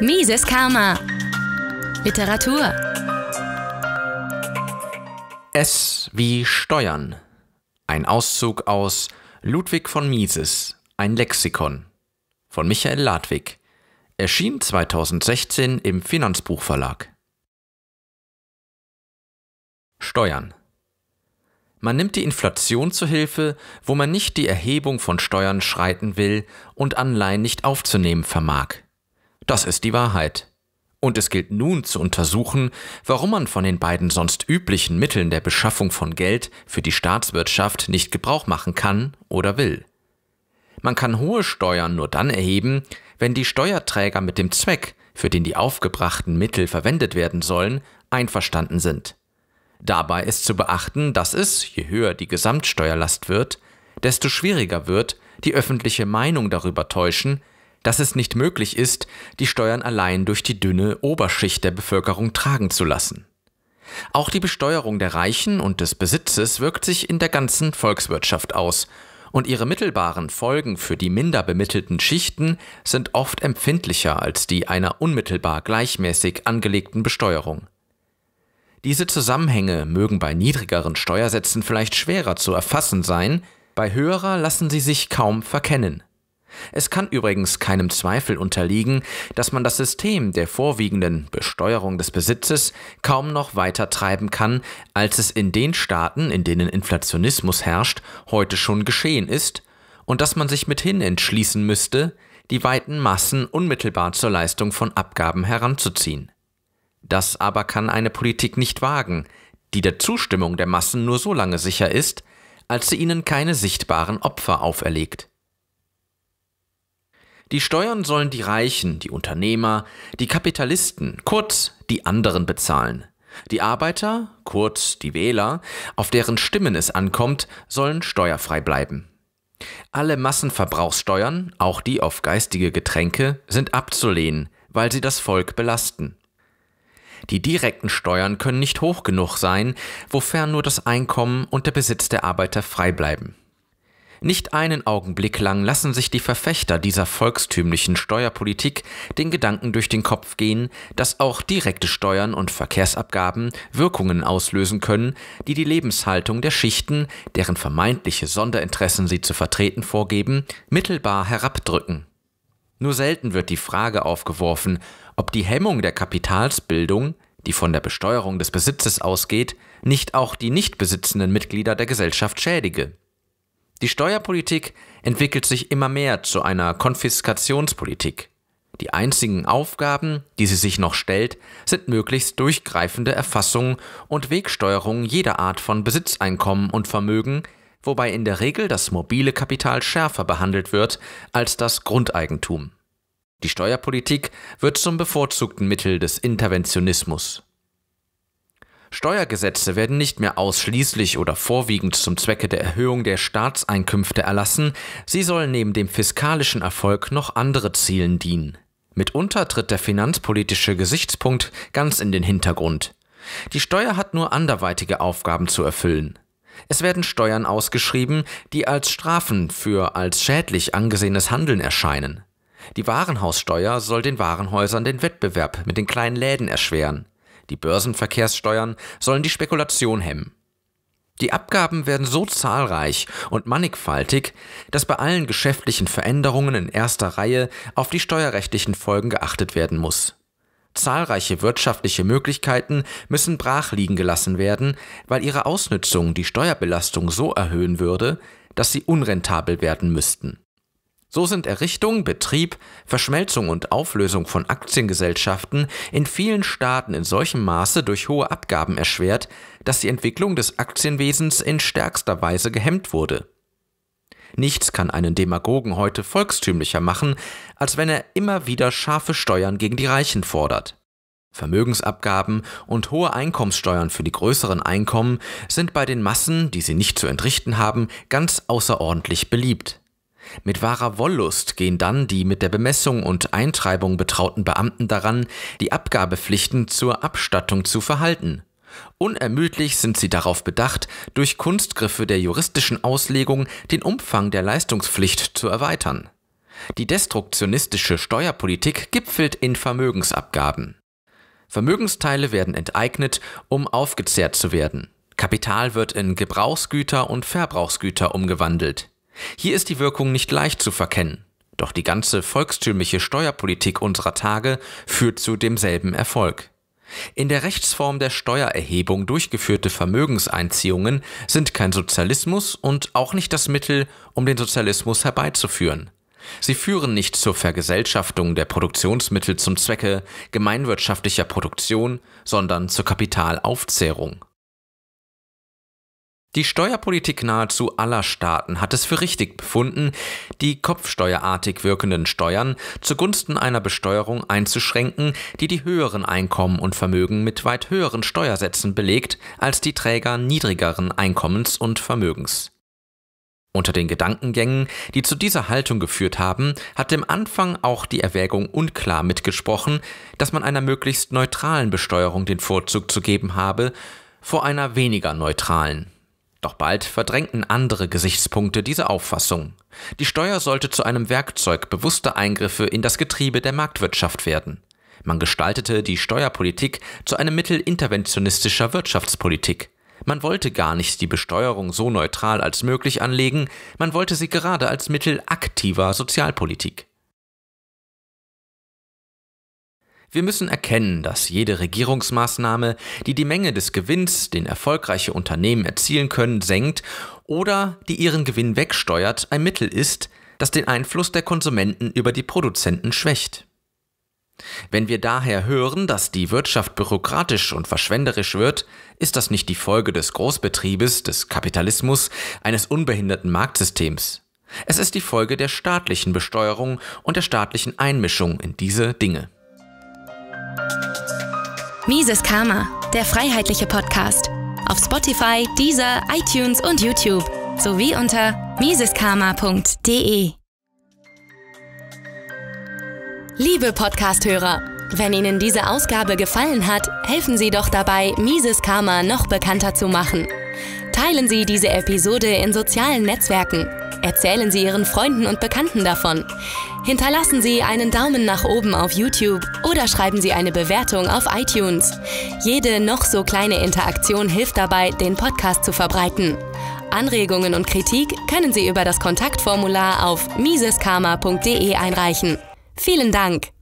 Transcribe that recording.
Mises Karma. Literatur. Es wie Steuern. Ein Auszug aus Ludwig von Mises, ein Lexikon von Michael Ladwig. Erschien 2016 im Finanzbuchverlag. Steuern. Man nimmt die Inflation zu Hilfe, wo man nicht die Erhebung von Steuern schreiten will und Anleihen nicht aufzunehmen vermag. Das ist die Wahrheit. Und es gilt nun zu untersuchen, warum man von den beiden sonst üblichen Mitteln der Beschaffung von Geld für die Staatswirtschaft nicht Gebrauch machen kann oder will. Man kann hohe Steuern nur dann erheben, wenn die Steuerträger mit dem Zweck, für den die aufgebrachten Mittel verwendet werden sollen, einverstanden sind. Dabei ist zu beachten, dass es, je höher die Gesamtsteuerlast wird, desto schwieriger wird, die öffentliche Meinung darüber täuschen, dass es nicht möglich ist, die Steuern allein durch die dünne Oberschicht der Bevölkerung tragen zu lassen. Auch die Besteuerung der Reichen und des Besitzes wirkt sich in der ganzen Volkswirtschaft aus, und ihre mittelbaren Folgen für die minder bemittelten Schichten sind oft empfindlicher als die einer unmittelbar gleichmäßig angelegten Besteuerung. Diese Zusammenhänge mögen bei niedrigeren Steuersätzen vielleicht schwerer zu erfassen sein, bei höherer lassen sie sich kaum verkennen. Es kann übrigens keinem Zweifel unterliegen, dass man das System der vorwiegenden Besteuerung des Besitzes kaum noch weiter treiben kann, als es in den Staaten, in denen Inflationismus herrscht, heute schon geschehen ist, und dass man sich mithin entschließen müsste, die weiten Massen unmittelbar zur Leistung von Abgaben heranzuziehen. Das aber kann eine Politik nicht wagen, die der Zustimmung der Massen nur so lange sicher ist, als sie ihnen keine sichtbaren Opfer auferlegt. Die Steuern sollen die Reichen, die Unternehmer, die Kapitalisten, kurz die anderen bezahlen. Die Arbeiter, kurz die Wähler, auf deren Stimmen es ankommt, sollen steuerfrei bleiben. Alle Massenverbrauchssteuern, auch die auf geistige Getränke, sind abzulehnen, weil sie das Volk belasten. Die direkten Steuern können nicht hoch genug sein, wofern nur das Einkommen und der Besitz der Arbeiter frei bleiben. Nicht einen Augenblick lang lassen sich die Verfechter dieser volkstümlichen Steuerpolitik den Gedanken durch den Kopf gehen, dass auch direkte Steuern und Verkehrsabgaben Wirkungen auslösen können, die die Lebenshaltung der Schichten, deren vermeintliche Sonderinteressen sie zu vertreten vorgeben, mittelbar herabdrücken. Nur selten wird die Frage aufgeworfen, ob die Hemmung der Kapitalsbildung, die von der Besteuerung des Besitzes ausgeht, nicht auch die nicht besitzenden Mitglieder der Gesellschaft schädige. Die Steuerpolitik entwickelt sich immer mehr zu einer Konfiskationspolitik. Die einzigen Aufgaben, die sie sich noch stellt, sind möglichst durchgreifende Erfassung und Wegsteuerung jeder Art von Besitzeinkommen und Vermögen, wobei in der Regel das mobile Kapital schärfer behandelt wird als das Grundeigentum. Die Steuerpolitik wird zum bevorzugten Mittel des Interventionismus. Steuergesetze werden nicht mehr ausschließlich oder vorwiegend zum Zwecke der Erhöhung der Staatseinkünfte erlassen, sie sollen neben dem fiskalischen Erfolg noch andere Zielen dienen. Mitunter tritt der finanzpolitische Gesichtspunkt ganz in den Hintergrund. Die Steuer hat nur anderweitige Aufgaben zu erfüllen. Es werden Steuern ausgeschrieben, die als Strafen für als schädlich angesehenes Handeln erscheinen. Die Warenhaussteuer soll den Warenhäusern den Wettbewerb mit den kleinen Läden erschweren. Die Börsenverkehrssteuern sollen die Spekulation hemmen. Die Abgaben werden so zahlreich und mannigfaltig, dass bei allen geschäftlichen Veränderungen in erster Reihe auf die steuerrechtlichen Folgen geachtet werden muss. Zahlreiche wirtschaftliche Möglichkeiten müssen brach liegen gelassen werden, weil ihre Ausnützung die Steuerbelastung so erhöhen würde, dass sie unrentabel werden müssten. So sind Errichtung, Betrieb, Verschmelzung und Auflösung von Aktiengesellschaften in vielen Staaten in solchem Maße durch hohe Abgaben erschwert, dass die Entwicklung des Aktienwesens in stärkster Weise gehemmt wurde. Nichts kann einen Demagogen heute volkstümlicher machen, als wenn er immer wieder scharfe Steuern gegen die Reichen fordert. Vermögensabgaben und hohe Einkommenssteuern für die größeren Einkommen sind bei den Massen, die sie nicht zu entrichten haben, ganz außerordentlich beliebt. Mit wahrer Wollust gehen dann die mit der Bemessung und Eintreibung betrauten Beamten daran, die Abgabepflichten zur Abstattung zu verhalten. Unermüdlich sind sie darauf bedacht, durch Kunstgriffe der juristischen Auslegung den Umfang der Leistungspflicht zu erweitern. Die destruktionistische Steuerpolitik gipfelt in Vermögensabgaben. Vermögensteile werden enteignet, um aufgezehrt zu werden. Kapital wird in Gebrauchsgüter und Verbrauchsgüter umgewandelt. Hier ist die Wirkung nicht leicht zu verkennen, doch die ganze volkstümliche Steuerpolitik unserer Tage führt zu demselben Erfolg. In der Rechtsform der Steuererhebung durchgeführte Vermögenseinziehungen sind kein Sozialismus und auch nicht das Mittel, um den Sozialismus herbeizuführen. Sie führen nicht zur Vergesellschaftung der Produktionsmittel zum Zwecke gemeinwirtschaftlicher Produktion, sondern zur Kapitalaufzehrung. Die Steuerpolitik nahezu aller Staaten hat es für richtig befunden, die kopfsteuerartig wirkenden Steuern zugunsten einer Besteuerung einzuschränken, die die höheren Einkommen und Vermögen mit weit höheren Steuersätzen belegt als die Träger niedrigeren Einkommens und Vermögens. Unter den Gedankengängen, die zu dieser Haltung geführt haben, hat dem Anfang auch die Erwägung unklar mitgesprochen, dass man einer möglichst neutralen Besteuerung den Vorzug zu geben habe, vor einer weniger neutralen. Doch bald verdrängten andere Gesichtspunkte diese Auffassung. Die Steuer sollte zu einem Werkzeug bewusster Eingriffe in das Getriebe der Marktwirtschaft werden. Man gestaltete die Steuerpolitik zu einem Mittel interventionistischer Wirtschaftspolitik. Man wollte gar nicht die Besteuerung so neutral als möglich anlegen, man wollte sie gerade als Mittel aktiver Sozialpolitik. Wir müssen erkennen, dass jede Regierungsmaßnahme, die die Menge des Gewinns, den erfolgreiche Unternehmen erzielen können, senkt oder die ihren Gewinn wegsteuert, ein Mittel ist, das den Einfluss der Konsumenten über die Produzenten schwächt. Wenn wir daher hören, dass die Wirtschaft bürokratisch und verschwenderisch wird, ist das nicht die Folge des Großbetriebes, des Kapitalismus, eines unbehinderten Marktsystems. Es ist die Folge der staatlichen Besteuerung und der staatlichen Einmischung in diese Dinge. Mises Karma, der freiheitliche Podcast. Auf Spotify, Deezer, iTunes und YouTube sowie unter miseskarma.de. Liebe Podcasthörer, wenn Ihnen diese Ausgabe gefallen hat, helfen Sie doch dabei, Mises Karma noch bekannter zu machen. Teilen Sie diese Episode in sozialen Netzwerken Erzählen Sie Ihren Freunden und Bekannten davon. Hinterlassen Sie einen Daumen nach oben auf YouTube oder schreiben Sie eine Bewertung auf iTunes. Jede noch so kleine Interaktion hilft dabei, den Podcast zu verbreiten. Anregungen und Kritik können Sie über das Kontaktformular auf miseskarma.de einreichen. Vielen Dank!